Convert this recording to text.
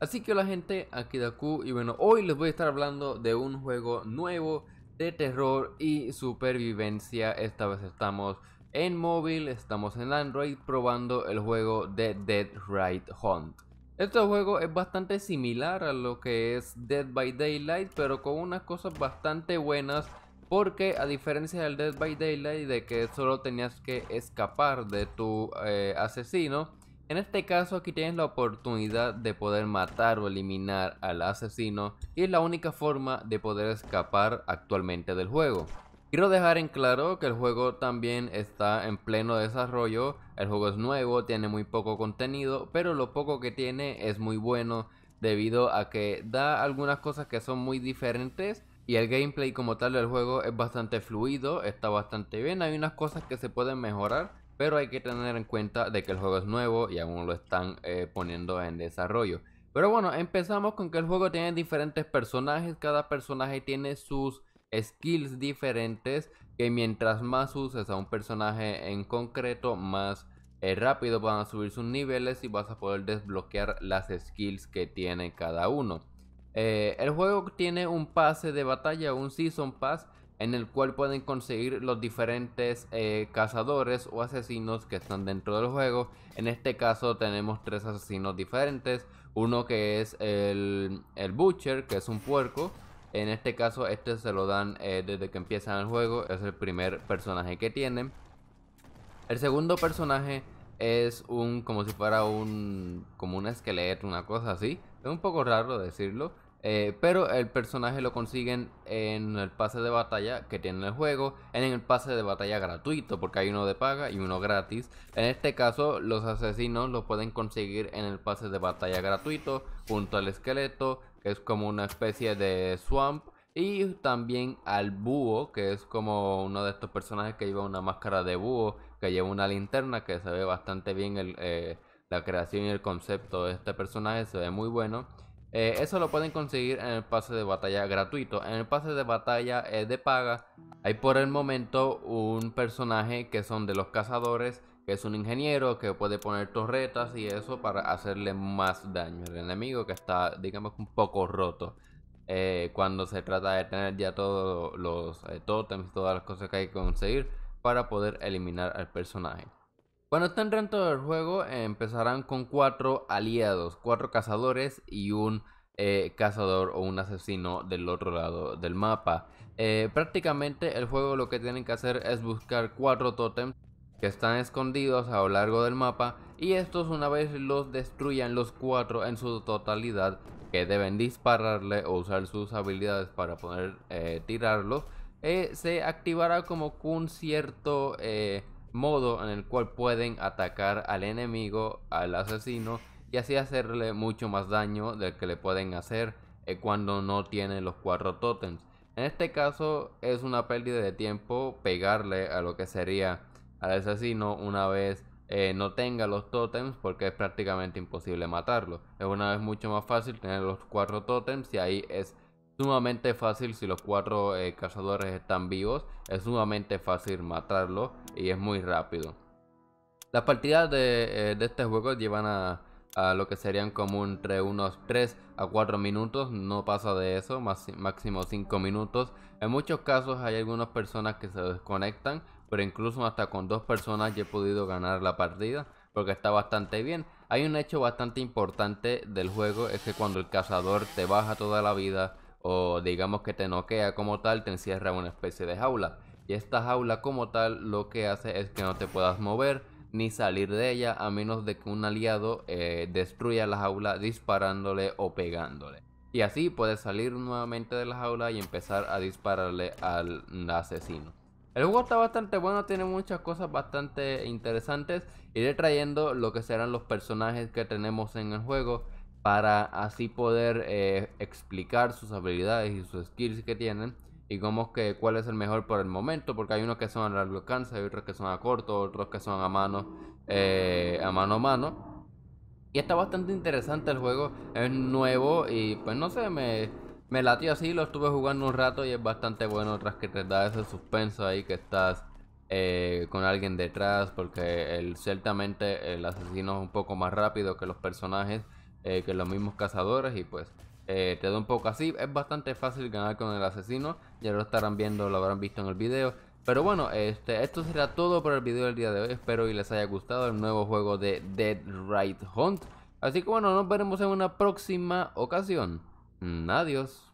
Así que hola gente, aquí Daku y bueno, hoy les voy a estar hablando de un juego nuevo de terror y supervivencia. Esta vez estamos en móvil, estamos en Android probando el juego de Dead Ride Hunt. Este juego es bastante similar a lo que es Dead by Daylight, pero con unas cosas bastante buenas. Porque a diferencia del Dead by Daylight, de que solo tenías que escapar de tu eh, asesino, en este caso aquí tienes la oportunidad de poder matar o eliminar al asesino y es la única forma de poder escapar actualmente del juego. Quiero dejar en claro que el juego también está en pleno desarrollo, el juego es nuevo, tiene muy poco contenido, pero lo poco que tiene es muy bueno debido a que da algunas cosas que son muy diferentes y el gameplay como tal del juego es bastante fluido, está bastante bien, hay unas cosas que se pueden mejorar, pero hay que tener en cuenta de que el juego es nuevo y aún lo están eh, poniendo en desarrollo. Pero bueno, empezamos con que el juego tiene diferentes personajes, cada personaje tiene sus skills diferentes, que mientras más uses a un personaje en concreto, más eh, rápido van a subir sus niveles y vas a poder desbloquear las skills que tiene cada uno. Eh, el juego tiene un pase de batalla, un Season Pass, en el cual pueden conseguir los diferentes eh, cazadores o asesinos que están dentro del juego. En este caso tenemos tres asesinos diferentes. Uno que es el, Butcher, que es un puerco. En este caso este se lo dan eh, desde que empiezan el juego. Es el primer personaje que tienen. El segundo personaje es un como si fuera un como un esqueleto, una cosa así. Es un poco raro decirlo, eh, pero el personaje lo consiguen en el pase de batalla que tiene el juego, en el pase de batalla gratuito, porque hay uno de paga y uno gratis. En este caso, los asesinos lo pueden conseguir en el pase de batalla gratuito, junto al esqueleto, que es como una especie de swamp, y también al búho, que es como uno de estos personajes que lleva una máscara de búho, que lleva una linterna, que se ve bastante bien eh, la creación y el concepto de este personaje, se ve muy bueno. Eh, eso lo pueden conseguir en el pase de batalla gratuito. En el pase de batalla eh, de paga hay por el momento un personaje que son de los cazadores, que es un ingeniero que puede poner torretas y eso para hacerle más daño al enemigo que está, digamos, un poco roto. Eh, cuando se trata de tener ya todos los totems, todas las cosas que hay que conseguir para poder eliminar al personaje. Cuando estén dentro del juego empezarán con cuatro aliados, cuatro cazadores y un eh, cazador o un asesino del otro lado del mapa. Eh, prácticamente el juego lo que tienen que hacer es buscar cuatro tótems que están escondidos a lo largo del mapa y estos una vez los destruyan los cuatro en su totalidad que deben dispararle o usar sus habilidades para poder eh, tirarlo, tirarlos se activará como un cierto modo en el cual pueden atacar al enemigo, al asesino, y así hacerle mucho más daño del que le pueden hacer eh, cuando no tienen los cuatro totems. En este caso es una pérdida de tiempo pegarle a lo que sería al asesino una vez eh, no tenga los totems porque es prácticamente imposible matarlo. Es una vez mucho más fácil tener los cuatro totems y ahí es sumamente fácil si los cuatro eh, cazadores están vivos. Es sumamente fácil matarlo y es muy rápido. Las partidas de, eh, este juego llevan a, lo que serían como entre unos 3 a 4 minutos. No pasa de eso, máximo 5 minutos. En muchos casos hay algunas personas que se desconectan, pero incluso hasta con dos personas ya he podido ganar la partida porque está bastante bien. Hay un hecho bastante importante del juego, es que cuando el cazador te baja toda la vida, o digamos que te noquea como tal, te encierra una especie de jaula. Y esta jaula como tal lo que hace es que no te puedas mover ni salir de ella a menos de que un aliado eh, destruya la jaula disparándole o pegándole. Y así puedes salir nuevamente de la jaula y empezar a dispararle al asesino. El juego está bastante bueno, tiene muchas cosas bastante interesantes. Iré trayendo lo que serán los personajes que tenemos en el juego para así poder eh, explicar sus habilidades y sus skills que tienen y cómo que cuál es el mejor por el momento, porque hay unos que son a largo alcance, hay otros que son a corto, otros que son a mano, eh, a mano a mano. Y está bastante interesante el juego, es nuevo y pues no sé, me, me latió así, lo estuve jugando un rato y es bastante bueno tras que te da ese suspenso ahí que estás eh, con alguien detrás, porque el ciertamente el asesino es un poco más rápido que los personajes. Eh, que los mismos cazadores y pues eh, te da un poco así. Es bastante fácil ganar con el asesino, ya lo estarán viendo, lo habrán visto en el video. Pero bueno, este, esto será todo por el video del día de hoy. Espero y les haya gustado el nuevo juego de Dead Ride Hunt. Así que bueno, nos veremos en una próxima ocasión. Mm, adiós.